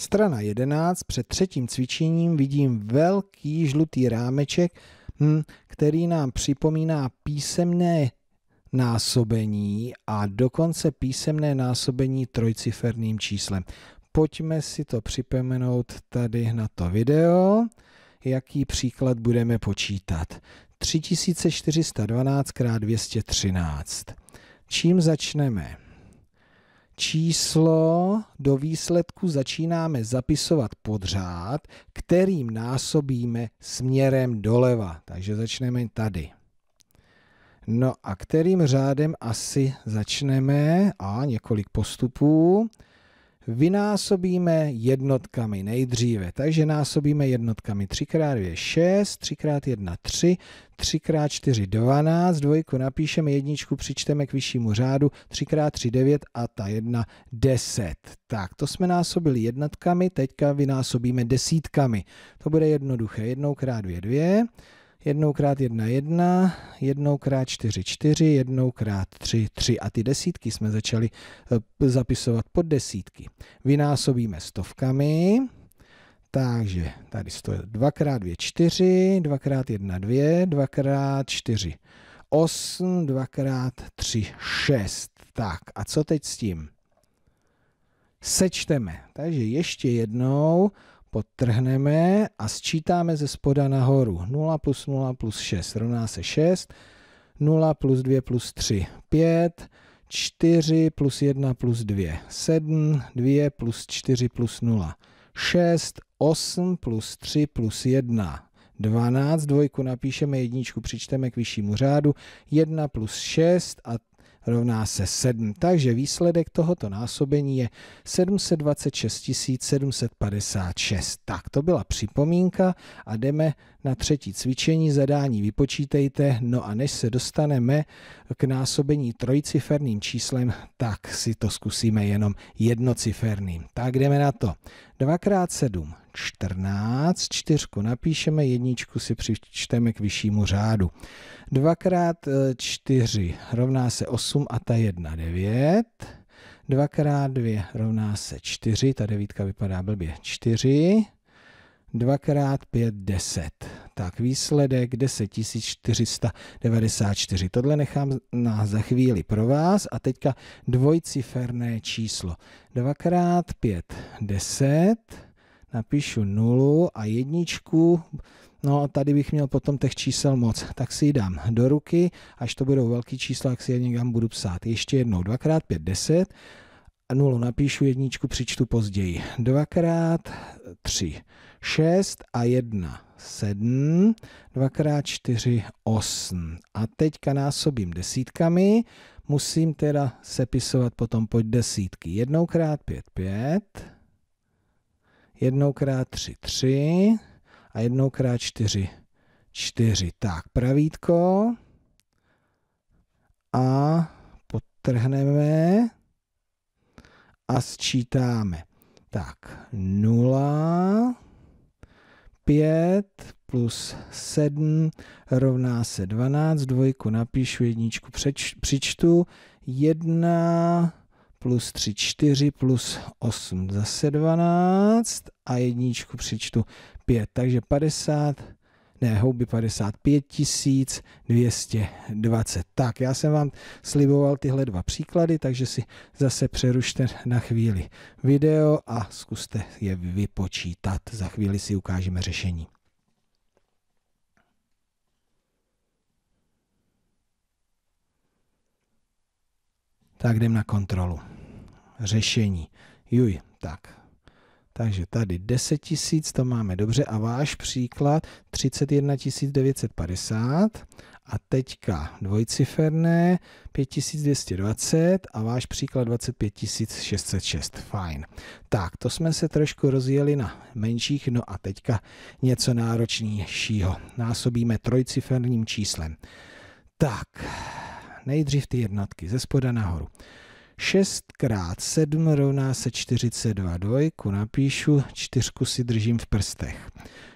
Strana 11, před třetím cvičením vidím velký žlutý rámeček, hm, který nám připomíná písemné násobení a dokonce písemné násobení trojciferným číslem. Pojďme si to připomenout tady na to video, jaký příklad budeme počítat. 3412 x 213. Čím začneme? číslo do výsledku začínáme zapisovat podřád, kterým násobíme směrem doleva. Takže začneme tady. No a kterým řádem asi začneme? A několik postupů vynásobíme jednotkami nejdříve. Takže násobíme jednotkami 3x2 je 6, 3x1 3, 3x4 12, dvojku napíšeme, jedničku přičteme k vyššímu řádu, 3x3 9 a ta 1 10. Tak, to jsme násobili jednotkami, teďka vynásobíme desítkami. To bude jednoduché, 1 x 2 je 2, jednou krát jedna jedna, jednou krát čtyři čtyři, jednou krát tři tři a ty desítky jsme začali eh, zapisovat pod desítky. Vynásobíme stovkami, takže tady stojí dvakrát dvě čtyři, dvakrát jedna dvě, dvakrát čtyři osm, dvakrát tři šest. Tak a co teď s tím? Sečteme, takže ještě jednou podtrhneme a sčítáme ze spoda nahoru. 0 plus 0 plus 6 rovná se 6, 0 plus 2 plus 3 5, 4 plus 1 plus 2 7, 2 plus 4 plus 0 6, 8 plus 3 plus 1 12, dvojku napíšeme, jedničku přičteme k vyššímu řádu, 1 plus 6 a rovná se 7. Takže výsledek tohoto násobení je 726 756. Tak to byla připomínka a jdeme na třetí cvičení. Zadání vypočítejte. No a než se dostaneme k násobení trojciferným číslem, tak si to zkusíme jenom jednociferným. Tak jdeme na to. 2 x 7 14, čtyřku napíšeme, jedničku si přičteme k vyššímu řádu. Dvakrát eh, čtyři rovná se 8 a ta jedna 9. Dvakrát dvě rovná se 4, ta devítka vypadá blbě 4. Dvakrát pět 10. Tak výsledek 10 494. Tohle nechám na za chvíli pro vás a teďka dvojciferné číslo. Dvakrát pět 10 napíšu nulu a jedničku, no tady bych měl potom těch čísel moc, tak si ji dám do ruky, až to budou velký čísla, jak si je někam budu psát. Ještě jednou, dvakrát, pět, deset, nulu napíšu, jedničku přičtu později, dvakrát, tři, šest a jedna, sedm, dvakrát, čtyři, osm. A teďka násobím desítkami, musím teda sepisovat potom pod desítky, jednoukrát, pět, pět, jednou krát tři, tři a jednou krát čtyři, čtyři. Tak, pravítko a potrhneme a sčítáme. Tak, 0, 5 plus 7 rovná se 12, dvojku napíšu, jedničku přič, přičtu, 1, plus 3, 4, plus 8, zase 12 a jedničku přičtu 5, takže 50, ne, houby 55 220. Tak, já jsem vám sliboval tyhle dva příklady, takže si zase přerušte na chvíli video a zkuste je vypočítat. Za chvíli si ukážeme řešení. Tak jdem na kontrolu řešení. Juj, tak. Takže tady 10 tisíc, to máme dobře a váš příklad 31 950 a teďka dvojciferné 5220 a váš příklad 25606. Fajn. Tak, to jsme se trošku rozjeli na menších, no a teďka něco náročnějšího. Násobíme trojciferným číslem. Tak, nejdřív ty jednotky ze spoda nahoru. 6 krát 7 rovná se 42 dvojku, napíšu, čtyřku si držím v prstech.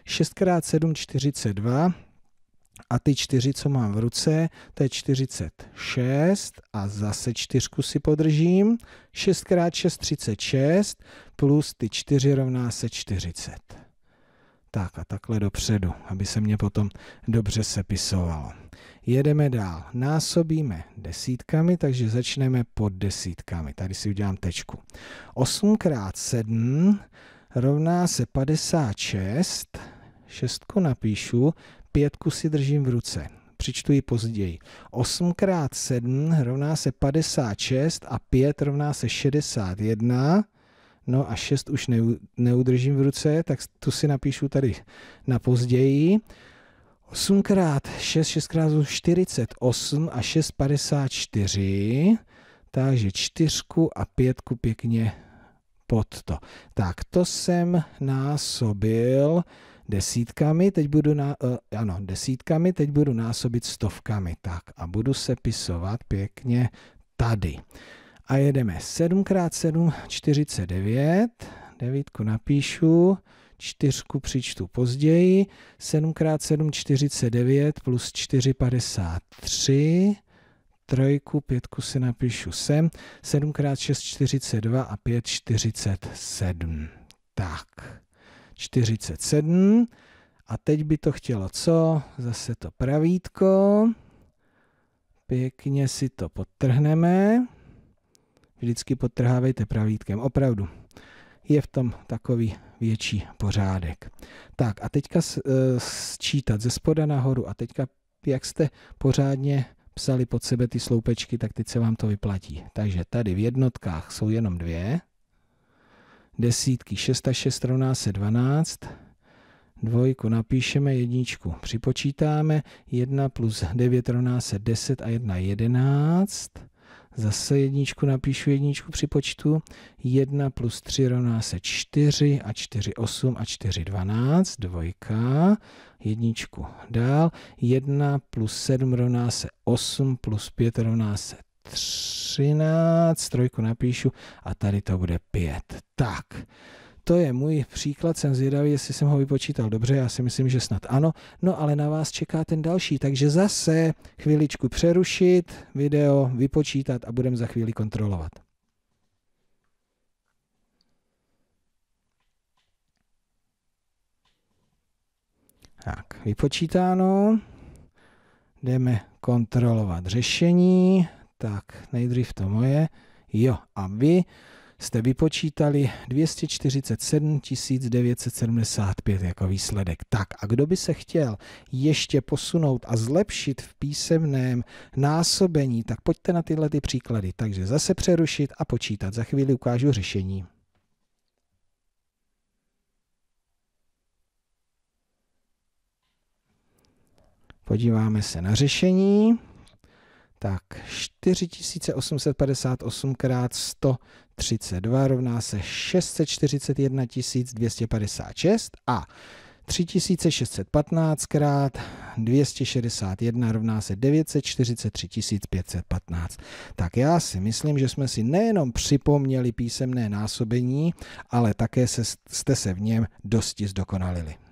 6 krát 7, 42 a ty čtyři, co mám v ruce, to je 46 a zase čtyřku si podržím. 6 krát 6, 36 plus ty čtyři rovná se 40. Tak a takhle dopředu, aby se mě potom dobře sepisovalo. Jedeme dál. Násobíme desítkami, takže začneme pod desítkami. Tady si udělám tečku. 8 x 7 rovná se 56. Šestku napíšu, pětku si držím v ruce. Přičtu ji později. 8 x 7 rovná se 56 a 5 rovná se 61 no a šest už neudržím v ruce, tak tu si napíšu tady na později. 8 x 6, 6 x 48 a 6,54. Takže čtyřku a pětku pěkně pod to. Tak to jsem násobil desítkami, teď budu na, uh, ano, desítkami, teď budu násobit stovkami. Tak a budu se pisovat pěkně tady a jedeme 7x7, 49, devítku napíšu, čtyřku přičtu později, 7x7, 49 plus 4, 53, trojku, pětku si napíšu sem, 7x6, 42 a 5, 47. Tak, 47. A teď by to chtělo co? Zase to pravítko. Pěkně si to podtrhneme vždycky potrhávejte pravítkem. Opravdu je v tom takový větší pořádek. Tak a teďka e, sčítat ze spoda nahoru a teďka jak jste pořádně psali pod sebe ty sloupečky, tak teď se vám to vyplatí. Takže tady v jednotkách jsou jenom dvě, desítky 6 a 6 rovná se 12, dvojku napíšeme, jedničku připočítáme, 1 plus 9 rovná se 10 a 1 11. Zase jedničku napíšu jedničku při počtu. 1 plus 3 rovná se 4 a 4 8 a 4 12, dvojka, jedničku dál. 1 plus 7 rovná se 8 plus 5 rovná se 13, trojku napíšu a tady to bude 5. Tak. To je můj příklad, jsem zvědavý, jestli jsem ho vypočítal dobře, já si myslím, že snad ano. No ale na vás čeká ten další, takže zase chviličku přerušit, video vypočítat a budeme za chvíli kontrolovat. Tak, vypočítáno. Jdeme kontrolovat řešení. Tak, nejdřív to moje. Jo, a vy jste vypočítali 247 975 jako výsledek. Tak a kdo by se chtěl ještě posunout a zlepšit v písemném násobení, tak pojďte na tyhle ty příklady. Takže zase přerušit a počítat. Za chvíli ukážu řešení. Podíváme se na řešení. Tak 4858 krát 132 rovná se 641 256 a 3615 krát 261 rovná se 943 515. Tak já si myslím, že jsme si nejenom připomněli písemné násobení, ale také se, jste se v něm dosti zdokonalili.